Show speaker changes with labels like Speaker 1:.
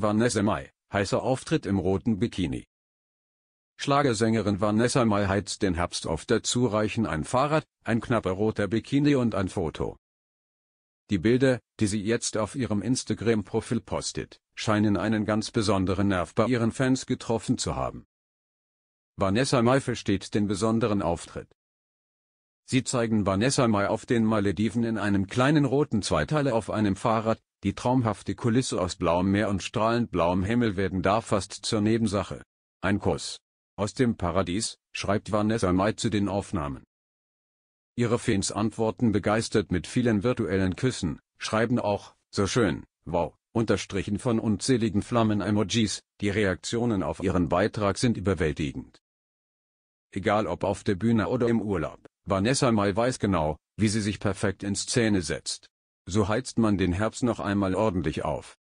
Speaker 1: Vanessa Mai, heißer Auftritt im roten Bikini. Schlagersängerin Vanessa Mai heizt den Herbst auf. Dazu reichen ein Fahrrad, ein knapper roter Bikini und ein Foto. Die Bilder, die sie jetzt auf ihrem Instagram-Profil postet, scheinen einen ganz besonderen Nerv bei ihren Fans getroffen zu haben. Vanessa Mai versteht den besonderen Auftritt. Sie zeigen Vanessa Mai auf den Malediven in einem kleinen roten Zweiteiler auf einem Fahrrad, die traumhafte Kulisse aus blauem Meer und strahlend blauem Himmel werden da fast zur Nebensache. Ein Kuss. Aus dem Paradies, schreibt Vanessa Mai zu den Aufnahmen. Ihre Fans antworten begeistert mit vielen virtuellen Küssen, schreiben auch, so schön, wow, unterstrichen von unzähligen Flammen-Emojis, die Reaktionen auf ihren Beitrag sind überwältigend. Egal ob auf der Bühne oder im Urlaub. Vanessa Mai weiß genau, wie sie sich perfekt in Szene setzt. So heizt man den Herbst noch einmal ordentlich auf.